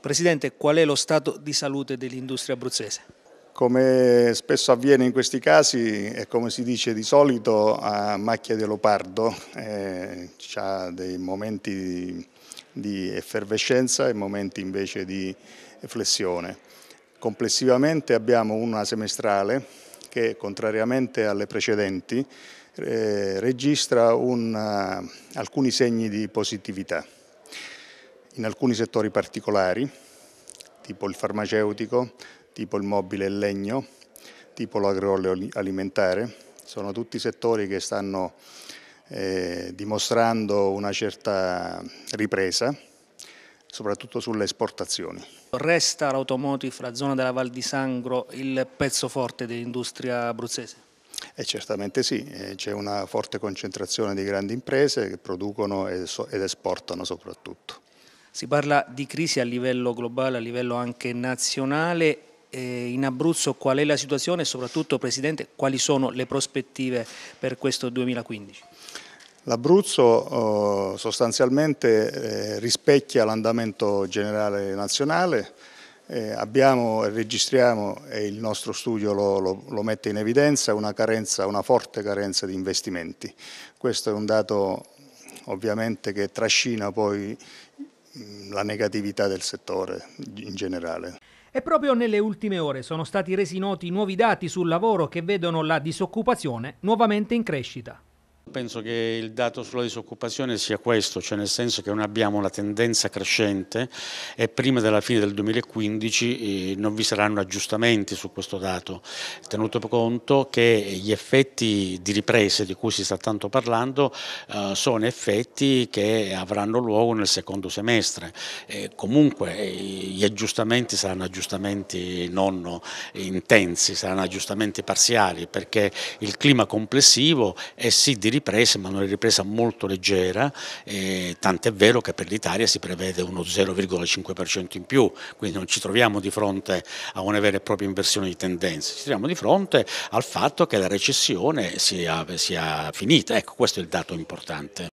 Presidente, qual è lo stato di salute dell'industria abruzzese? Come spesso avviene in questi casi e come si dice di solito a macchia di leopardo, eh, ha dei momenti di, di effervescenza e momenti invece di flessione. Complessivamente abbiamo una semestrale che contrariamente alle precedenti eh, registra un, uh, alcuni segni di positività in alcuni settori particolari, tipo il farmaceutico, tipo il mobile e il legno, tipo l'agroalimentare. Sono tutti settori che stanno eh, dimostrando una certa ripresa, soprattutto sulle esportazioni. Resta l'automotive la zona della Val di Sangro il pezzo forte dell'industria abruzzese? E eh, certamente sì, eh, c'è una forte concentrazione di grandi imprese che producono ed esportano soprattutto. Si parla di crisi a livello globale, a livello anche nazionale. Eh, in Abruzzo qual è la situazione e soprattutto, Presidente, quali sono le prospettive per questo 2015? L'Abruzzo oh, sostanzialmente eh, rispecchia l'andamento generale nazionale, eh, abbiamo e registriamo, e il nostro studio lo, lo, lo mette in evidenza, una, carenza, una forte carenza di investimenti. Questo è un dato ovviamente che trascina poi Mm, la negatività del settore in generale. E proprio nelle ultime ore sono stati resi noti nuovi dati sul lavoro che vedono la disoccupazione nuovamente in crescita. Penso che il dato sulla disoccupazione sia questo, cioè nel senso che non abbiamo una tendenza crescente e prima della fine del 2015 eh, non vi saranno aggiustamenti su questo dato, tenuto conto che gli effetti di riprese di cui si sta tanto parlando eh, sono effetti che avranno luogo nel secondo semestre. Eh, comunque gli aggiustamenti saranno aggiustamenti non intensi, saranno aggiustamenti parziali perché il clima complessivo è sì di ripresa riprese, ma una ripresa molto leggera, eh, tant'è vero che per l'Italia si prevede uno 0,5% in più, quindi non ci troviamo di fronte a una vera e propria inversione di tendenza, ci troviamo di fronte al fatto che la recessione sia, sia finita, ecco questo è il dato importante.